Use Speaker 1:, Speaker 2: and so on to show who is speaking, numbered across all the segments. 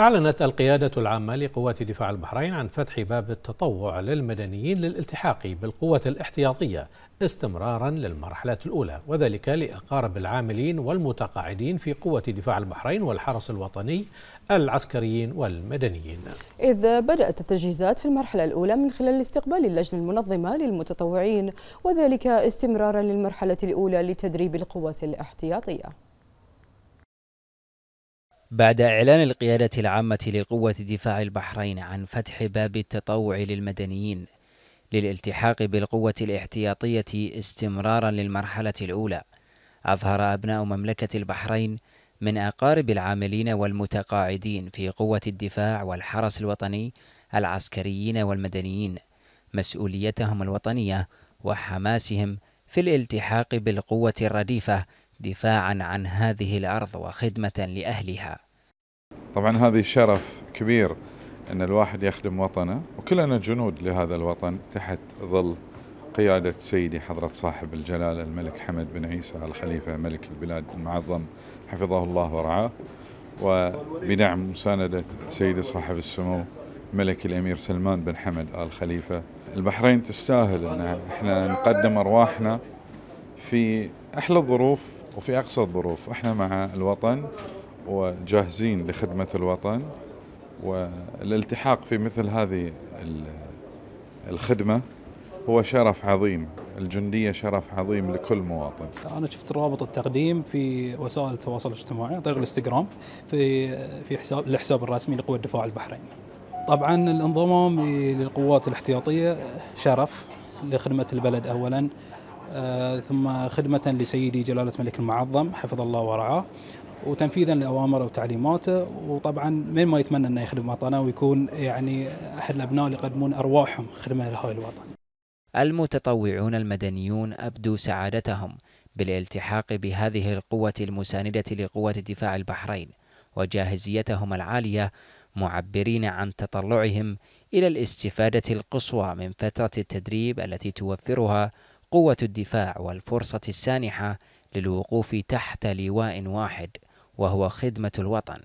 Speaker 1: أعلنت القيادة العامة لقوات دفاع البحرين عن فتح باب التطوع للمدنيين للالتحاق بالقوة الاحتياطية استمرارا للمرحلة الأولى وذلك لأقارب العاملين والمتقاعدين في قوة دفاع البحرين والحرس الوطني العسكريين والمدنيين
Speaker 2: إذ بدأت التجهيزات في المرحلة الأولى من خلال استقبال اللجنة المنظمة للمتطوعين وذلك استمرارا للمرحلة الأولى لتدريب القوات الاحتياطية
Speaker 3: بعد إعلان القيادة العامة لقوة دفاع البحرين عن فتح باب التطوع للمدنيين للالتحاق بالقوة الاحتياطية استمرارا للمرحلة الأولى، أظهر أبناء مملكة البحرين من أقارب العاملين والمتقاعدين في قوة الدفاع والحرس الوطني العسكريين والمدنيين مسؤوليتهم الوطنية وحماسهم في الالتحاق بالقوة الرديفة دفاعا عن هذه الارض وخدمه لاهلها.
Speaker 1: طبعا هذه شرف كبير ان الواحد يخدم وطنه وكلنا جنود لهذا الوطن تحت ظل قياده سيدي حضره صاحب الجلاله الملك حمد بن عيسى الخليفه ملك البلاد المعظم حفظه الله ورعاه وبدعم مسانده سيدي صاحب السمو ملك الامير سلمان بن حمد ال خليفه البحرين تستاهل ان احنا نقدم ارواحنا في احلى الظروف وفي أقصى الظروف احنا مع الوطن وجاهزين لخدمة الوطن والالتحاق في مثل هذه الخدمة هو شرف عظيم الجندية شرف عظيم لكل مواطن
Speaker 2: أنا شفت رابط التقديم في وسائل التواصل الاجتماعي عن طريق الانستغرام في في حساب الحساب الرسمي لقوة الدفاع البحرين طبعا الانضمام للقوات الاحتياطية شرف لخدمة البلد أولا آه، ثم خدمة لسيدي جلالة الملك المعظم حفظ الله ورعاه وتنفيذا لاوامره وتعليماته وطبعا من ما يتمنى انه يخدم وطنه ويكون يعني احد الابناء اللي يقدمون ارواحهم خدمه لهذا الوطن.
Speaker 3: المتطوعون المدنيون ابدوا سعادتهم بالالتحاق بهذه القوه المسانده لقوه دفاع البحرين وجاهزيتهم العاليه معبرين عن تطلعهم الى الاستفاده القصوى من فتره التدريب التي توفرها قوة الدفاع والفرصة السانحة للوقوف تحت لواء واحد وهو خدمة الوطن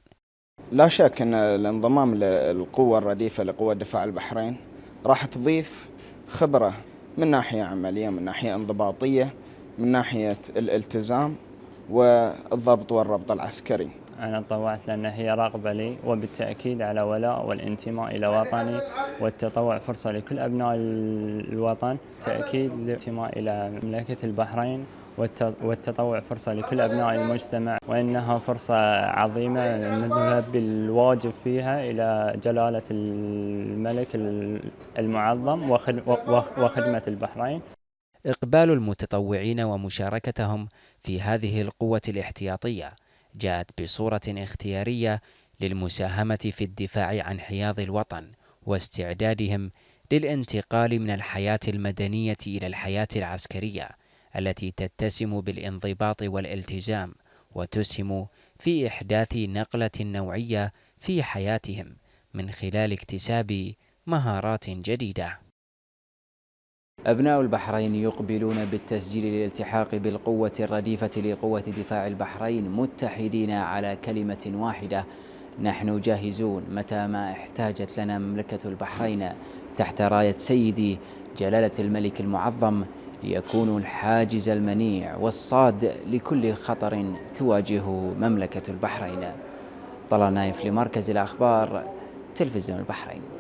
Speaker 2: لا شك أن الانضمام للقوة الرديفة لقوة دفاع البحرين راح تضيف خبرة من ناحية عملية من ناحية انضباطية من ناحية الالتزام والضبط والربط العسكري أنا تطوعت لأن هي راغبة لي وبالتأكيد على ولاء والانتماء إلى وطني والتطوع فرصة لكل أبناء الوطن تأكيد الانتماء إلى مملكة البحرين والتطوع فرصة لكل أبناء المجتمع وإنها فرصة عظيمة نذهب بالواجب فيها إلى جلالة الملك المعظم وخدمة البحرين
Speaker 3: إقبال المتطوعين ومشاركتهم في هذه القوة الاحتياطية جاءت بصورة اختيارية للمساهمة في الدفاع عن حياض الوطن واستعدادهم للانتقال من الحياة المدنية إلى الحياة العسكرية التي تتسم بالانضباط والالتزام وتسهم في إحداث نقلة نوعية في حياتهم من خلال اكتساب مهارات جديده أبناء البحرين يقبلون بالتسجيل للالتحاق بالقوة الرديفة لقوة دفاع البحرين متحدين على كلمة واحدة نحن جاهزون متى ما احتاجت لنا مملكة البحرين تحت راية سيدي جلالة الملك المعظم ليكونوا الحاجز المنيع والصاد لكل خطر تواجهه مملكة البحرين طلال نايف لمركز الأخبار تلفزيون البحرين